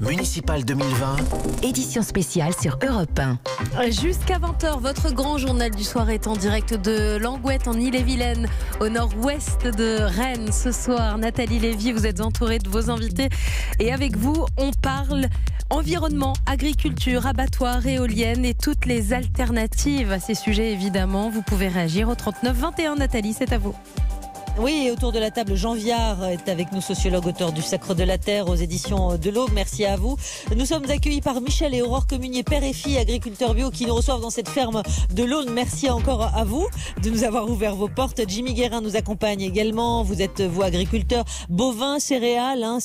Municipal 2020. Édition spéciale sur Europe 1. Jusqu'à 20h, votre grand journal du soir est en direct de Langouette en Ille-et-Vilaine, au nord-ouest de Rennes. Ce soir, Nathalie Lévy, vous êtes entourée de vos invités. Et avec vous, on parle environnement, agriculture, abattoirs, éoliennes et toutes les alternatives à ces sujets, évidemment. Vous pouvez réagir au 39 21. Nathalie, c'est à vous. Oui, autour de la table, Jean Viard est avec nous, sociologue, auteur du Sacre de la Terre aux éditions de l'Aube. Merci à vous. Nous sommes accueillis par Michel et Aurore Communier, père et fille, agriculteurs bio, qui nous reçoivent dans cette ferme de l'Aune. Merci encore à vous de nous avoir ouvert vos portes. Jimmy Guérin nous accompagne également. Vous êtes, vous, agriculteur bovin, céréales, hein.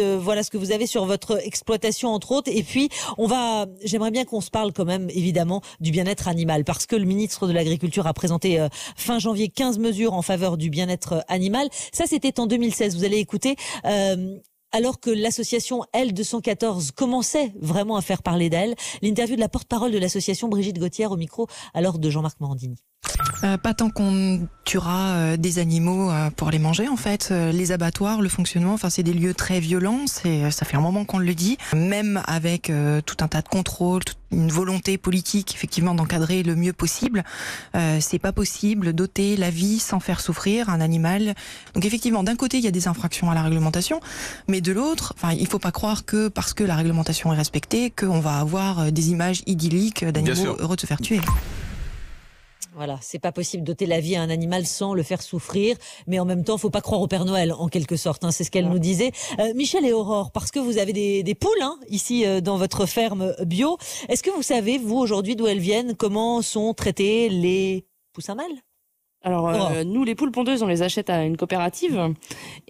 euh, voilà ce que vous avez sur votre exploitation, entre autres. Et puis, on va, j'aimerais bien qu'on se parle quand même, évidemment, du bien-être animal, parce que le ministre de l'Agriculture a présenté euh, fin janvier 15 mesures en faveur du bien-être animal. Ça, c'était en 2016. Vous allez écouter. Euh, alors que l'association L214 commençait vraiment à faire parler d'elle, l'interview de la porte-parole de l'association Brigitte Gauthier au micro alors de Jean-Marc Morandini. Euh, pas tant qu'on tuera euh, des animaux euh, pour les manger en fait. les abattoirs, le fonctionnement, enfin c'est des lieux très violents. C'est, ça fait un moment qu'on le dit. Même avec tout un tas de contrôles, une volonté politique effectivement d'encadrer le mieux possible, c'est pas possible d'ôter la vie sans faire souffrir un animal. Donc effectivement, d'un côté il y a des infractions à la réglementation, mais de l'autre, enfin il faut pas croire que parce que la réglementation est respectée, qu'on va avoir des images idylliques d'animaux heureux de se faire tuer. Voilà, c'est pas possible d'ôter la vie à un animal sans le faire souffrir, mais en même temps, faut pas croire au Père Noël en quelque sorte. Hein, c'est ce qu'elle nous disait. Euh, Michel et Aurore, parce que vous avez des, poules hein, ici euh, dans votre ferme bio, est-ce que vous savez vous aujourd'hui d'où elles viennent, comment sont traités les poussins mâles alors, euh, oh. nous, les poules pondeuses, on les achète à une coopérative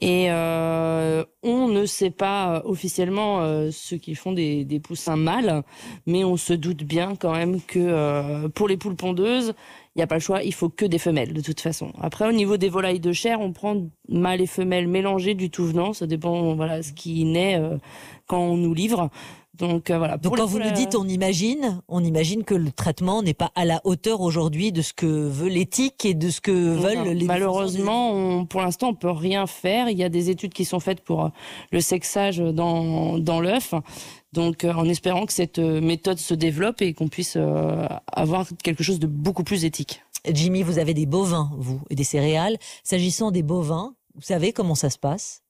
et euh, on ne sait pas euh, officiellement ce qu'ils font des, des, poussins mâles, mais on se doute bien quand même que pour les poules pondeuses, il n'y a pas le choix, il faut que des femelles de toute façon. Après, au niveau des volailles de chair, on prend mâles et femelles mélangés du tout venant, ça dépend voilà ce qui naît quand on nous livre. Donc euh, quand vous nous dites euh, on imagine, on imagine que le traitement n'est pas à la hauteur aujourd'hui de ce que veut l'éthique et de ce que veulent les Malheureusement, pour l'instant, on peut rien faire. Il y a des études qui sont faites pour euh, le sexage dans, dans l'œuf. Donc en espérant que cette méthode se développe et qu'on puisse avoir quelque chose de beaucoup plus éthique. Jimmy, vous avez des bovins, vous, et des céréales. S'agissant des bovins, vous savez comment ça se passe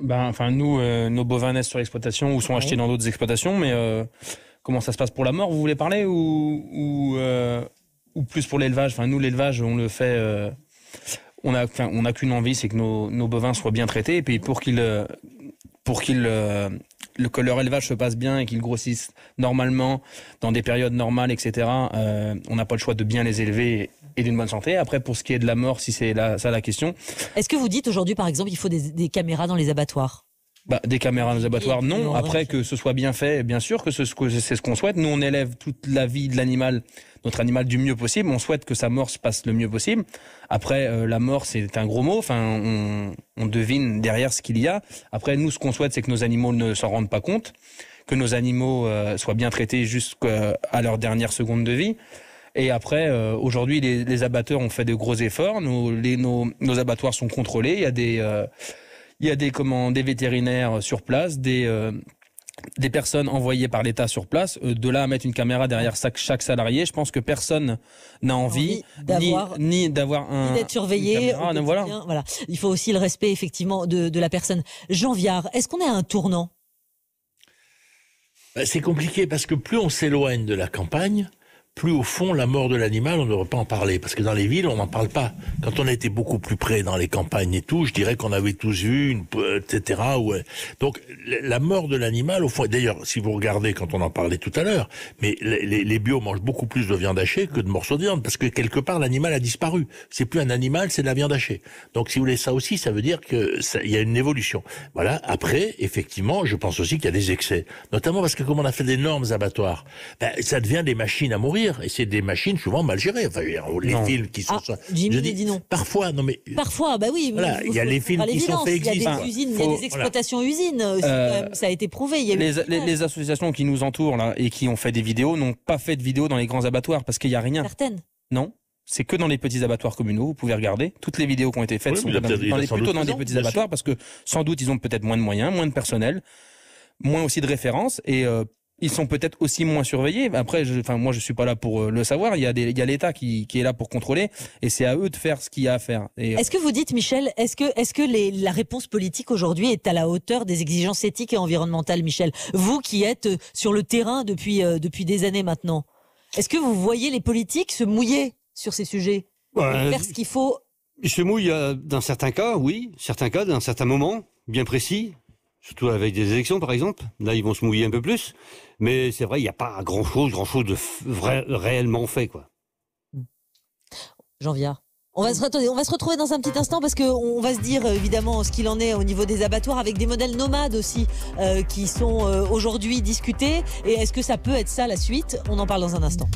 ben, enfin, nous, euh, nos bovins naissent sur l'exploitation ou sont achetés dans d'autres exploitations, mais euh, comment ça se passe pour la mort Vous voulez parler ou ou, euh, ou plus pour l'élevage Enfin, nous, l'élevage, on le fait. on a, enfin, on n'a qu'une envie, c'est que nos, nos bovins soient bien traités. Et puis pour qu'ils, pour qu'ils que leur élevage se passe bien et qu'ils grossissent normalement dans des périodes normales, etc. on n'a pas le choix de bien les élever et d'une bonne santé. Après, pour ce qui est de la mort, si c'est ça la question. Est-ce que vous dites aujourd'hui, par exemple, il faut des, caméras dans les abattoirs bah, des caméras dans les abattoirs, non. Après, que ce soit bien fait, bien sûr, que c'est ce qu'on souhaite. Nous, on élève toute la vie de l'animal, notre animal, du mieux possible. On souhaite que sa mort se passe le mieux possible. Après, euh, la mort, c'est un gros mot. Enfin, on, devine derrière ce qu'il y a. Après, nous, ce qu'on souhaite, c'est que nos animaux ne s'en rendent pas compte, que nos animaux euh, soient bien traités jusqu'à leur dernière seconde de vie. Et après, euh, aujourd'hui, les, abatteurs ont fait de gros efforts. Nos, les, nos, abattoirs sont contrôlés. Il y a des, euh, il y a des, comment, des vétérinaires sur place, des euh, des personnes envoyées par l'État sur place, de là à mettre une caméra derrière chaque, salarié, je pense que personne n'a envie ni d'avoir un d'être surveillé. voilà. voilà. Il faut aussi le respect effectivement de, de la personne. Jean Viard, est-ce qu'on est à un tournant ben, C'est compliqué parce que plus on s'éloigne de la campagne, plus au fond, la mort de l'animal, on ne devrait pas en parler. Parce que dans les villes, on n'en parle pas. Quand on a été beaucoup plus près dans les campagnes et tout, je dirais qu'on avait tous vu, une, etc. Ouais. Donc, la mort de l'animal, au fond, d'ailleurs, si vous regardez quand on en parlait tout à l'heure, mais les, les, bio mangent beaucoup plus de viande hachée que de morceaux de viande. Parce que quelque part, l'animal a disparu. C'est plus un animal, c'est de la viande hachée. Donc, si vous voulez, ça aussi, ça veut dire que il y a une évolution. Voilà. Après, effectivement, je pense aussi qu'il y a des excès. Notamment parce que comme on a fait d'énormes abattoirs, ben, ça devient des machines à mourir. Et c'est des machines souvent mal gérées. Enfin, les films qui sont. Ah, Jimmy dis, non. Parfois, non mais. Parfois, bah oui. Voilà, il y a les films qui sont faits Il y a des usines, il y a des exploitations usines. Euh, ça a été prouvé. les, associations qui nous entourent là et qui ont fait des vidéos n'ont pas fait de vidéos dans les grands abattoirs parce qu'il n'y a rien. Certaines. Non. C'est que dans les petits abattoirs communaux, vous pouvez regarder. Toutes les vidéos qui ont été faites sont dans, plutôt dans des petits abattoirs parce que sans doute ils ont peut-être moins de moyens, moins de personnel moins aussi de références et euh, ils sont peut-être aussi moins surveillés. Après, je, enfin, moi, je suis pas là pour euh, le savoir. Il y a, des, l'État qui, est là pour contrôler, et c'est à eux de faire ce qu'il y a à faire. Euh, est-ce que vous dites, Michel, est-ce que, la réponse politique aujourd'hui est à la hauteur des exigences éthiques et environnementales, Michel Vous qui êtes euh, sur le terrain depuis, des années maintenant, est-ce que vous voyez les politiques se mouiller sur ces sujets Faire ce qu'il faut Ils se mouillent dans certain cas, oui, certains cas, dans certain moment, bien précis, surtout avec des élections par exemple. Là, ils vont se mouiller un peu plus, mais c'est vrai, il n'y a pas grand-chose, grand-chose de vrai, réellement fait, quoi. Jean On va, se on va se retrouver dans un petit instant parce qu'on va se dire évidemment ce qu'il en est au niveau des abattoirs avec des modèles nomades aussi euh, qui sont euh, aujourd'hui discutés. Et est-ce que ça peut être ça la suite On en parle dans un instant.